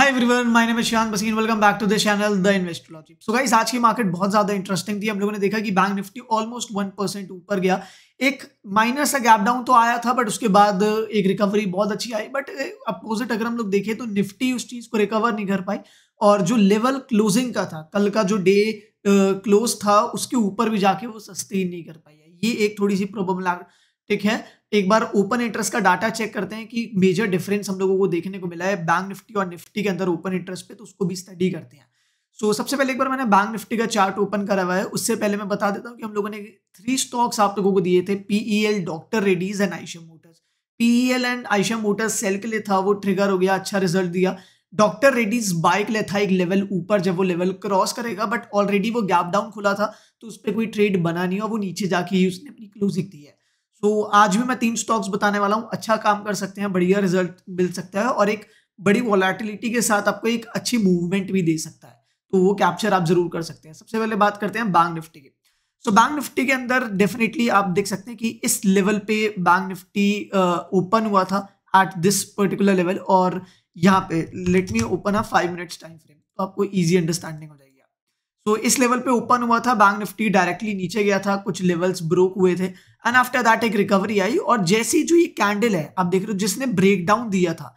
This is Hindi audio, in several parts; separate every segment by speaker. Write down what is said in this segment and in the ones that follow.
Speaker 1: hi everyone my name Shyan Baseen welcome back to the channel the Investology so guys आज की मार्केट बहुत ज्यादा इंटरेस्टिंग थी हम लोगों ने देखा कि bank Nifty almost one percent ऊपर गया एक माइनर सा गैप डाउन तो आया था बट उसके बाद एक रिकवरी बहुत अच्छी आई बट अपोजिट अगर हम लोग देखें तो निफ्टी उस चीज को रिकवर नहीं कर पाई और जो लेवल क्लोजिंग का था कल का जो डे क्लोज था उसके ऊपर भी जाके वो सस्टेन नहीं कर पाई है ये एक थोड़ी सी प्रॉब्लम ठीक है एक बार ओपन इंटरेस्ट का डाटा चेक करते हैं कि मेजर डिफरेंस हम लोगों को देखने को मिला है बैंक निफ्टी और निफ्टी के अंदर ओपन इंटरेस्ट पे तो उसको भी स्टडी करते हैं सो so, सबसे पहले एक बार मैंने बैंक निफ्टी का चार्ट ओपन करा हुआ है उससे पहले मैं बता देता हूँ कि हम लोगों ने थ्री स्टॉक्स आप लोगों को दिए थे PEL doctor Reddy's and Eicher Motors PEL and Eicher Motors sale के लिए था वो ट्रिगर हो गया अच्छा रिजल्ट दिया डॉक्टर रेड्डीज बाइक ले था एक लेवल ऊपर जब वो लेवल क्रॉस करेगा बट ऑलरेडी वो गैप डाउन खुला था तो उस पर कोई ट्रेड बना नहीं और वो नीचे जाके ही उसने अपनी क्लोजिंग दी है सो so, आज भी मैं तीन स्टॉक्स बताने वाला हूँ अच्छा काम कर सकते हैं बढ़िया रिजल्ट मिल सकता है और एक बड़ी वॉलेटिलिटी के साथ आपको एक अच्छी मूवमेंट भी दे सकता है तो वो कैप्चर आप जरूर कर सकते हैं सबसे पहले बात करते हैं बैंक निफ्टी की सो बैंक निफ्टी के अंदर डेफिनेटली आप देख सकते हैं कि इस लेवल पे बैंक निफ्टी ओपन हुआ था एट दिस पर्टिकुलर लेवल और यहाँ पे लेट मी ओपन है फाइव मिनट्स टाइम फ्रेम तो आपको ईजी अंडरस्टैंडिंग हो जाएगी सो so, इस लेवल पे ओपन हुआ था बैंक निफ्टी डायरेक्टली नीचे गया था कुछ लेवल्स ब्रोक हुए थे एंड आफ्टर दैट एक रिकवरी आई और जैसी जो ये कैंडल है आप देख रहे हो जिसने ब्रेकडाउन दिया था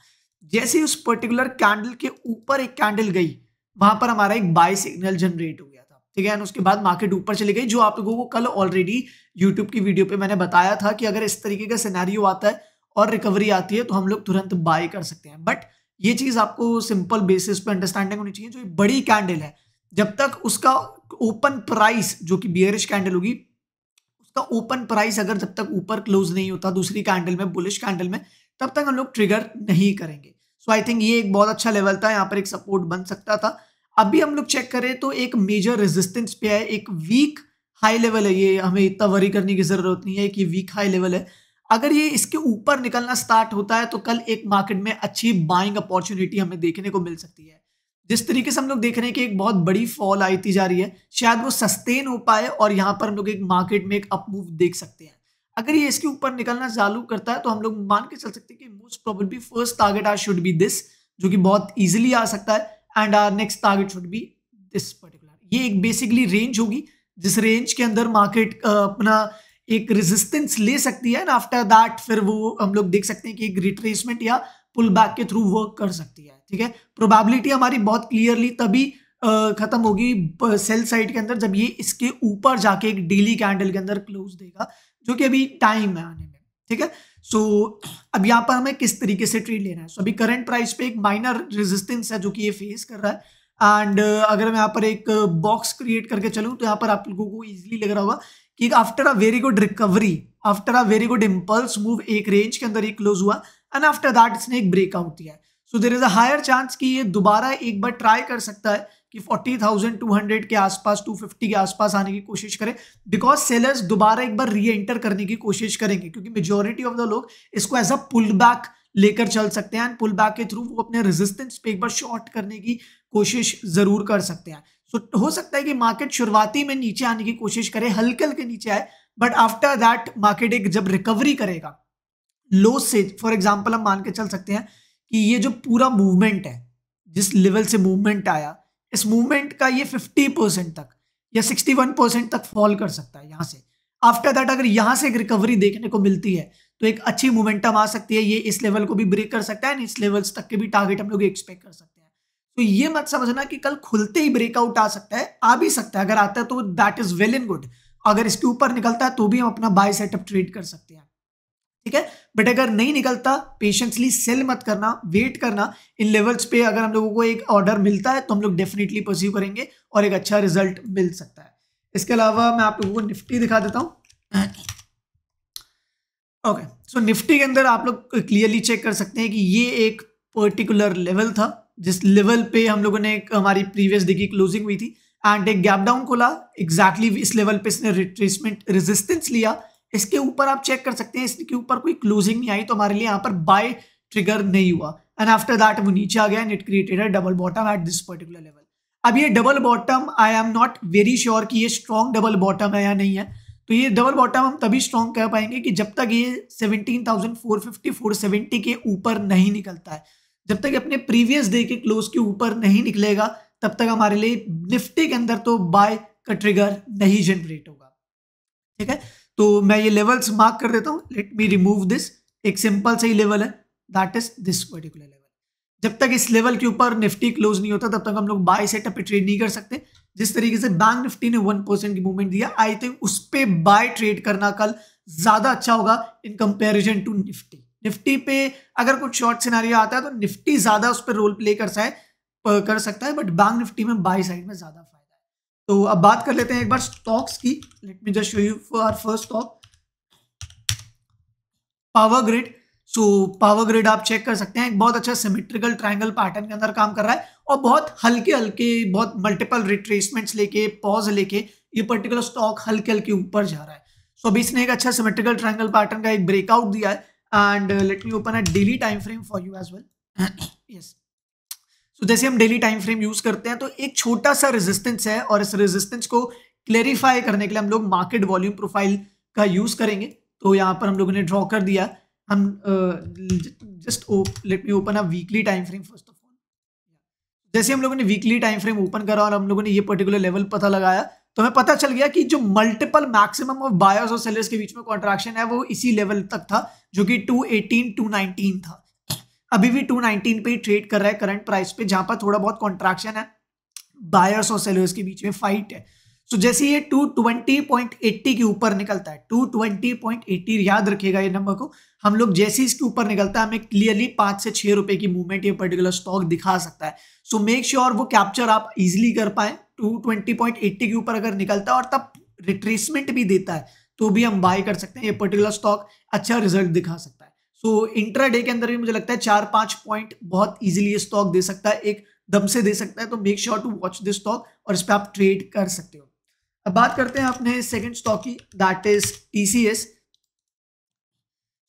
Speaker 1: जैसे उस पर्टिकुलर कैंडल के ऊपर एक कैंडल गई वहां पर हमारा एक बाय सिग्नल जनरेट हो गया था ठीक है उसके बाद मार्केट ऊपर चली गई जो आप लोगों को कल ऑलरेडी यूट्यूब की वीडियो पे मैंने बताया था कि अगर इस तरीके का सिनेरियो आता है और रिकवरी आती है तो हम लोग तुरंत बाय कर सकते हैं बट ये चीज़ आपको सिंपल बेसिस पे अंडरस्टैंडिंग होनी चाहिए जो बड़ी कैंडल है जब तक उसका ओपन प्राइस जो कि बियरिश कैंडल होगी उसका ओपन प्राइस अगर जब तक ऊपर क्लोज नहीं होता दूसरी कैंडल में बुलिश कैंडल में तब तक हम लोग ट्रिगर नहीं करेंगे सो आई थिंक ये एक बहुत अच्छा लेवल था यहाँ पर एक सपोर्ट बन सकता था अभी हम लोग चेक करें तो एक मेजर रेजिस्टेंस पे है एक वीक हाई लेवल है ये हमें इतना वरी करने की ज़रूरत नहीं है कि वीक हाई लेवल है अगर ये इसके ऊपर निकलना स्टार्ट होता है तो कल एक मार्केट में अच्छी बाइंग अपॉर्चुनिटी हमें देखने को मिल सकती है जिस तरीके से हम लोग देख रहे हैं कि एक बहुत बड़ी फॉल आई जा रही है शायद वो सस्टेन हो पाए और यहाँ पर हम लोग एक मार्केट में एक अपमूव देख सकते हैं अगर ये इसके ऊपर निकलना चालू करता है तो हम लोग मान के चल सकते हैं कि most probably first target our should be this जो कि बहुत ईजिली आ सकता है and our next target should be this particular ये एक बेसिकली रेंज होगी जिस रेंज के अंदर मार्केट अपना एक रेजिस्टेंस ले सकती है एंड आफ्टर दैट फिर वो हम लोग देख सकते हैं कि एक रिट्रेसमेंट या पुल बैक के थ्रू वर्क कर सकती है ठीक है प्रोबेबिलिटी हमारी बहुत क्लियरली तभी खत्म होगी सेल साइड के अंदर जब ये इसके ऊपर जाके एक डेली कैंडल के अंदर क्लोज देगा जो कि अभी टाइम है आने में ठीक है सो अब यहाँ पर हमें किस तरीके से ट्रेड लेना है सो so, अभी करंट प्राइस पे एक माइनर रेजिस्टेंस है जो कि ये फेस कर रहा है एंड uh, अगर मैं यहाँ पर एक बॉक्स क्रिएट करके चलूँ तो यहाँ पर आप लोगों को ईजिली लग रहा होगा कि after a very good recovery after a very good impulse move एक रेंज के अंदर ही क्लोज हुआ एंड आफ्टर दैट इसने एक ब्रेकआउट दिया है so there is a higher chance कि ये दोबारा एक बार ट्राई कर सकता है कि 40,200 के आसपास 250 के आसपास आने की कोशिश करें बिकॉज सेलर्स दोबारा एक बार री एंटर करने की कोशिश करेंगे क्योंकि मेजोरिटी ऑफ द लोग इसको एज अ पुल बैक लेकर चल सकते हैं एंड पुल बैक के थ्रू वो अपने रेजिस्टेंस पे एक बार शॉर्ट करने की कोशिश जरूर कर सकते हैं सो so, हो सकता है कि मार्केट शुरुआती में नीचे आने की कोशिश करे हल्के हल्के नीचे आए बट आफ्टर दैट मार्केट एक जब रिकवरी करेगा लो से फॉर एग्जाम्पल हम मान के चल सकते हैं कि ये जो पूरा मूवमेंट है जिस लेवल से मूवमेंट आया इस मूवमेंट का ये फिफ्टी परसेंट तक या सिक्सटी वन परसेंट तक फॉल कर सकता है यहाँ से आफ्टर दैट अगर यहाँ से एक रिकवरी देखने को मिलती है तो एक अच्छी मोमेंटम आ सकती है ये इस लेवल को भी ब्रेक कर सकता है इस लेवल्स तक के भी टारगेट हम लोग एक्सपेक्ट कर सकते हैं तो ये मत समझना कि कल खुलते ही ब्रेकआउट आ सकता है आ भी सकता है अगर आता है तो that is well and good अगर इसके ऊपर निकलता है तो भी हम अपना बाय सेटअप ट्रेड कर सकते हैं ठीक है बट अगर नहीं निकलता पेशेंसली सेल मत करना वेट करना इन लेवल्स पे अगर हम लोगों को एक ऑर्डर मिलता है तो हम लोग डेफिनेटली परस्यू करेंगे और एक अच्छा रिजल्ट मिल सकता है इसके अलावा मैं आप लोगों को निफ्टी दिखा देता हूँ ओके सो निफ्टी के अंदर आप लोग क्लियरली चेक कर सकते हैं कि ये एक पर्टिकुलर लेवल था जिस लेवल पे हम लोगों ने एक हमारी प्रीवियस डे की क्लोजिंग हुई थी एंड एक गैप डाउन खोला एग्जैक्टली exactly इस लेवल पे इसने रिट्रेसमेंट रेजिस्टेंस लिया इसके ऊपर आप चेक कर सकते हैं इसके ऊपर कोई क्लोजिंग नहीं आई तो हमारे लिए यहाँ पर बाय ट्रिगर नहीं हुआ एंड आफ्टर दैट वो नीचे आ गया and it created a double bottom at this particular level अब ये double bottom I am not very sure कि ये स्ट्रॉन्ग डबल बॉटम है या नहीं है तो ये डबल बॉटम हम तभी स्ट्रॉन्ग कह पाएंगे कि जब तक ये सेवनटीन के ऊपर नहीं निकलता है जब तक अपने प्रीवियस डे के क्लोज के ऊपर नहीं निकलेगा तब तक हमारे लिए निफ्टी के अंदर तो बाय का ट्रिगर नहीं जनरेट होगा ठीक है तो मैं ये लेवल्स मार्क कर देता हूँ लेट मी रिमूव दिस एक सिंपल सा ही लेवल है that is this particular level जब तक इस लेवल के ऊपर निफ्टी क्लोज नहीं होता तब तक हम लोग बाय सेटअप पे ट्रेड नहीं कर सकते जिस तरीके से बैंक निफ्टी ने वन परसेंट की मूवमेंट दिया आई थिंक उस पर बाय ट्रेड करना कल ज्यादा अच्छा होगा in comparison to Nifty Nifty पे अगर कुछ शॉर्ट सिनारियो आता है तो निफ्टी ज्यादा उस पर रोल प्ले कर सकता है कर सकता है बट बैंक निफ्टी में बाई साइड में ज्यादा तो अब बात कर लेते हैं एक बार स्टॉक्स की let me just show you for first stock Power Grid so Power Grid आप चेक कर सकते हैं एक बहुत अच्छा सिमेट्रिकल ट्रायंगल पैटर्न के अंदर काम कर रहा है और बहुत हल्के हल्के बहुत मल्टीपल रिट्रेसमेंट्स लेके पॉज लेके ये पर्टिकुलर स्टॉक हल्के हल्के ऊपर जा रहा है सो so, अभी इसने एक अच्छा सिमेट्रिकल ट्रायंगल पैटर्न का एक ब्रेकआउट दिया है and let me open a daily time frame for you as well yes so so, जैसे हम डेली टाइम फ्रेम यूज करते हैं तो एक छोटा सा रेजिस्टेंस है और इस रेजिस्टेंस को क्लेरिफाई करने के लिए हम लोग मार्केट वॉल्यूम प्रोफाइल का यूज करेंगे तो यहाँ पर हम लोगों ने ड्रॉ कर दिया हम just let me open up weekly time frame first of all जैसे हम लोगों ने वीकली टाइम फ्रेम ओपन करा और हम लोगों ने ये पर्टिकुलर लेवल पता लगाया तो हमें पता चल गया कि जो मल्टीपल मैक्सिमम ऑफ बायर्स और सेलर्स के बीच में कॉन्ट्रैक्शन है वो इसी लेवल तक था जो कि 218 219 था अभी भी 219 पे ही ट्रेड कर रहा है करंट प्राइस पे जहां पर थोड़ा बहुत कॉन्ट्रैक्शन है बायर्स और सेलर्स के बीच में फाइट है सो so, जैसे ये 220.80 के ऊपर निकलता है 220.80 याद रखिएगा ये नंबर को हम लोग जैसे ही इसके ऊपर निकलता है हमें क्लियरली पांच से छह रुपए की मूवमेंट ये पर्टिकुलर स्टॉक दिखा सकता है सो मेक श्योर वो कैप्चर आप इजिली कर पाए टू के ऊपर अगर निकलता है और तब रिट्रेसमेंट भी देता है तो भी हम बाय कर सकते हैं ये पर्टिकुलर स्टॉक अच्छा रिजल्ट दिखा सकता है सो तो डे के अंदर भी मुझे लगता है चार पांच पॉइंट बहुत इजिली स्टॉक दे सकता है एक दम से दे सकता है तो make sure to watch this stock और इस पर आप ट्रेड कर सकते हो अब बात करते हैं अपने सेकेंड स्टॉक की that is TCS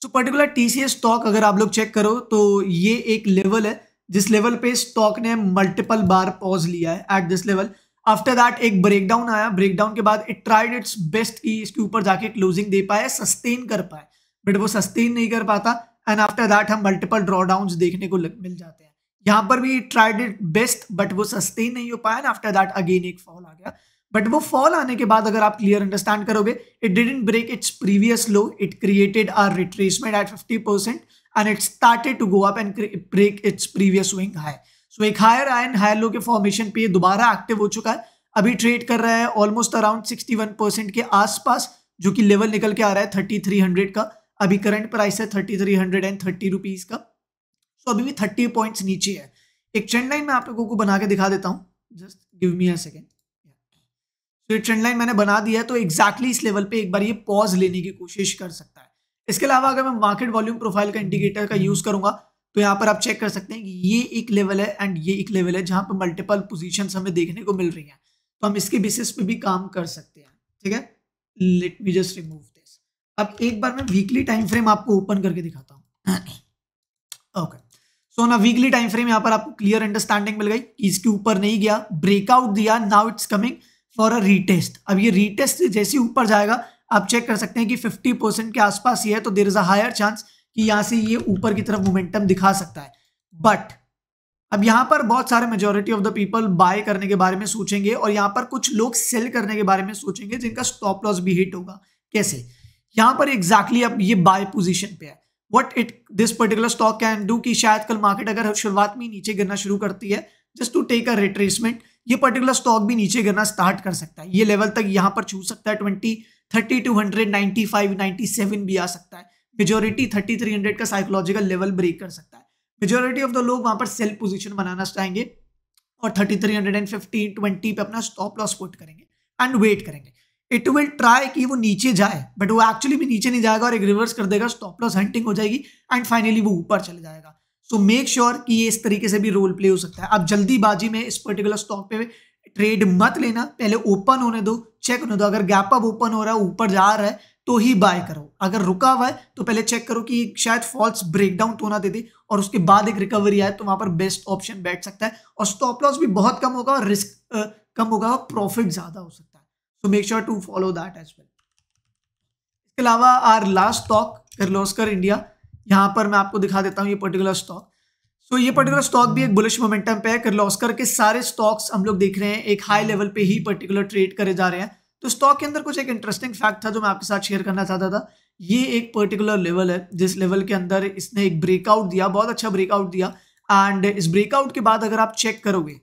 Speaker 1: so particular TCS stock अगर आप लोग चेक करो तो ये एक लेवल है जिस लेवल पे स्टॉक ने मल्टीपल बार पॉज लिया है at this level after that एक ब्रेकडाउन आया ब्रेकडाउन के बाद इट ट्राइड इट्स बेस्ट की इसके ऊपर जाके क्लोजिंग दे पाए सस्टेन कर पाए बट वो सस्टेन नहीं कर पाता एंड आफ्टर दैट हम मल्टीपल ड्रॉडाउन देखने को मिल जाते हैं यहाँ पर भी ट्राइड इट बेस्ट बट वो सस्टेन नहीं हो पाया आफ्टर दैट अगेन एक फॉल आ गया बट वो फॉल आने के बाद अगर आप क्लियर अंडरस्टैंड करोगे it didn't break its previous low it created our retracement at fifty percent and it started to go up and break its previous wing high सो एक higher high and higher low के फॉर्मेशन पे दोबारा एक्टिव हो चुका है अभी ट्रेड कर रहा है almost around sixty one percent के आसपास जो कि लेवल निकल के आ रहा है थर्टी थ्री हंड्रेड का अभी करंट प्राइस है thirty three hundred and thirty rupees का सो अभी भी थर्टी पॉइंट्स नीचे है एक ट्रेंड लाइन मैं आप लोगों को बना के दिखा देता हूँ just give me a second तो ये ट्रेंड लाइन मैंने बना दिया है तो एक्जैक्टली exactly इस लेवल पे एक बार ये पॉज लेने की कोशिश कर सकता है इसके अलावा अगर मैं मार्केट वॉल्यूम प्रोफाइल का इंडिकेटर का यूज़ करूंगा तो यहाँ पर आप चेक कर सकते हैं कि ये एक लेवल है एंड ये एक लेवल है जहाँ पर मल्टीपल पोजिशन हमें देखने को मिल रही है तो हम इसके बेसिस पे भी काम कर सकते हैं ठीक है लेट मी जस्ट रिमूव अब एक बार मैं वीकली टाइम फ्रेम आपको ओपन करके दिखाता हूँ ओके सो ना वीकली टाइम फ्रेम यहाँ पर आपको क्लियर अंडरस्टैंडिंग मिल गई कि इसके ऊपर नहीं गया ब्रेकआउट दिया now it's coming for a retest अब ये रीटेस्ट जैसे ऊपर जाएगा आप चेक कर सकते हैं कि 50 परसेंट के आसपास ये है तो there is a higher chance कि यहाँ से ये ऊपर की तरफ मोमेंटम दिखा सकता है बट अब यहाँ पर बहुत सारे majority of the people buy करने के बारे में सोचेंगे और यहाँ पर कुछ लोग सेल करने के बारे में सोचेंगे जिनका स्टॉप लॉस भी हिट होगा कैसे यहां पर एग्जैक्टली exactly अब ये बाय पोजीशन पे है what it this particular stock can do कि शायद कल मार्केट अगर शुरुआत में नीचे गिरना शुरू करती है just to take a retracement ये पर्टिकुलर स्टॉक भी नीचे गिरना स्टार्ट कर सकता है ये लेवल तक यहाँ पर छू सकता है twenty thirty two hundred ninety five ninety seven भी आ सकता है मेजोरिटी थर्टी थ्री हंड्रेड का साइकोलॉजिकल लेवल ब्रेक कर सकता है मेजोरिटी ऑफ द लोग वहां पर सेल पोजिशन बनाना चाहेंगे और thirty three hundred and fifty twenty पे अपना स्टॉप लॉस पुट करेंगे एंड वेट करेंगे इट विल ट्राई कि वो नीचे जाए बट वो एक्चुअली भी नीचे नहीं जाएगा और एक रिवर्स कर देगा स्टॉप लॉस हंटिंग हो जाएगी एंड फाइनली वो ऊपर चले जाएगा सो मेक श्योर कि ये इस तरीके से भी रोल प्ले हो सकता है आप जल्दीबाजी में इस पर्टिकुलर स्टॉक पे ट्रेड मत लेना पहले ओपन होने दो चेक होने दो अगर गैप अप ओपन हो रहा है ऊपर जा रहा है तो ही बाय करो अगर रुका हुआ है तो पहले चेक करो कि शायद फॉल्स ब्रेकडाउन तो ना दे दे और उसके बाद एक रिकवरी आए तो वहां पर बेस्ट ऑप्शन बैठ सकता है और स्टॉप लॉस भी बहुत कम होगा और रिस्क कम होगा और प्रॉफिट ज्यादा हो सकता है so make sure to follow that as well इसके अलावा our last stock Kirloskar India यहाँ पर मैं आपको दिखा देता हूँ ये पर्टिकुलर स्टॉक सो ये पर्टिकुलर स्टॉक भी एक बुलिश मोमेंटम पे है किर्लोस्कर के सारे स्टॉक्स हम लोग देख रहे हैं एक हाई लेवल पे ही पर्टिकुलर ट्रेड करे जा रहे हैं तो स्टॉक के अंदर कुछ एक इंटरेस्टिंग फैक्ट था जो मैं आपके साथ शेयर करना चाहता था ये एक पर्टिकुलर लेवल है जिस लेवल के अंदर इसने एक ब्रेकआउट दिया बहुत अच्छा ब्रेकआउट दिया एंड इस ब्रेकआउट के बाद अगर आप चेक करोगे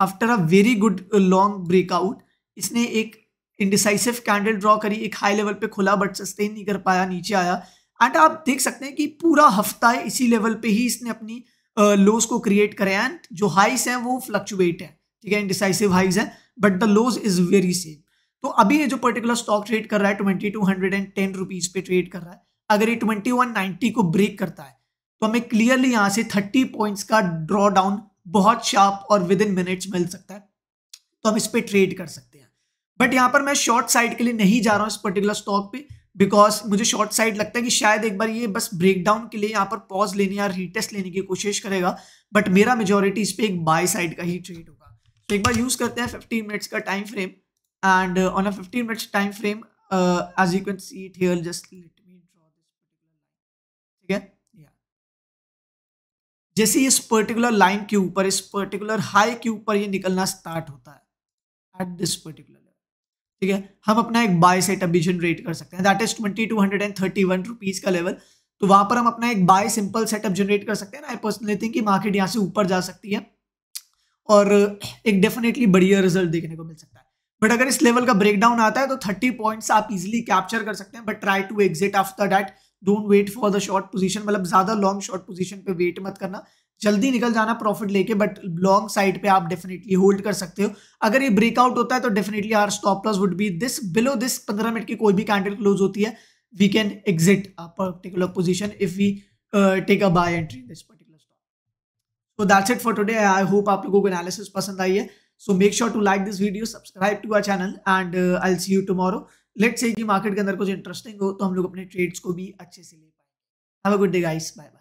Speaker 1: after a very good long breakout इसने एक इंडिसाइसिव कैंडल ड्रॉ करी एक हाई लेवल पे खुला बट सस्टेन नहीं कर पाया नीचे आया एंड आप देख सकते हैं कि पूरा हफ्ता इसी लेवल पे ही इसने अपनी लोज uh, को क्रिएट करे एंड जो हाइस हैं वो फ्लक्चुएट है ठीक है इंडिसाइसिव हाइज है but the lows is very same तो अभी ये जो पर्टिकुलर स्टॉक ट्रेड कर रहा है twenty two hundred and ten rupees पे ट्रेड कर रहा है अगर ये ट्वेंटी वन नाइनटी को ब्रेक करता है तो हमें क्लियरली यहाँ से थर्टी पॉइंट्स का ड्रॉ डाउन बहुत शार्प और विद इन मिनट्स मिल सकता है तो हम इस पर ट्रेड कर सकते हैं बट यहां पर मैं शॉर्ट साइड के लिए नहीं जा रहा हूं इस पर्टिकुलर स्टॉक पे बिकॉज मुझे शॉर्ट साइड लगता है कि शायद एक बार ये बस ब्रेकडाउन के लिए यहां पर पॉज लेने या रीटेस्ट लेने की कोशिश करेगा बट मेरा मेजोरिटी इस पर एक बाय साइड का ही ट्रेड होगा तो एक बार यूज़ करते हैं फिफ्टीन मिनट्स का time frame and on a fifteen minutes time frame as you can see it here just let me draw this particular line ठीक है जैसे इस पर्टिकुलर लाइन के ऊपर इस पर्टिकुलर हाई के ऊपर ये निकलना स्टार्ट होता है एट दिस पर्टिकुलर ठीक है हम अपना एक बाय सेटअप भी जनरेट कर सकते हैं that is twenty two hundred and thirty one rupees का लेवल तो वहां पर हम अपना एक बाय सिंपल सेटअप जनरेट कर सकते हैं आई पर्सनली थिंक मार्केट यहाँ से ऊपर जा सकती है और एक डेफिनेटली बढ़िया रिजल्ट देखने को मिल सकता है बट अगर इस लेवल का ब्रेकडाउन आता है तो थर्टी पॉइंट्स आप इजिली कैप्चर कर सकते हैं but try to exit after that don't wait for the short position मतलब ज़्यादा लॉन्ग शॉर्ट पोजीशन पे वेट मत करना जल्दी निकल जाना प्रॉफिट लेके बट लॉन्ग साइड पे आप डेफिनेटली होल्ड कर सकते हो अगर ये ब्रेकआउट होता है तो definitely our stop loss would be this below this पंद्रह मिनट की कोई भी कैंडल क्लोज होती है we can exit a particular position if we take a buy entry this particular stock so that's it for today I hope आप लोगों को एनालिसिस पसंद आई है so make sure to like this video subscribe to our channel and I see you tomorrow let's say market के अंदर कुछ इंटरेस्टिंग हो तो हम लोग अपने ट्रेड्स को भी अच्छे से ले पाए have a good day guys bye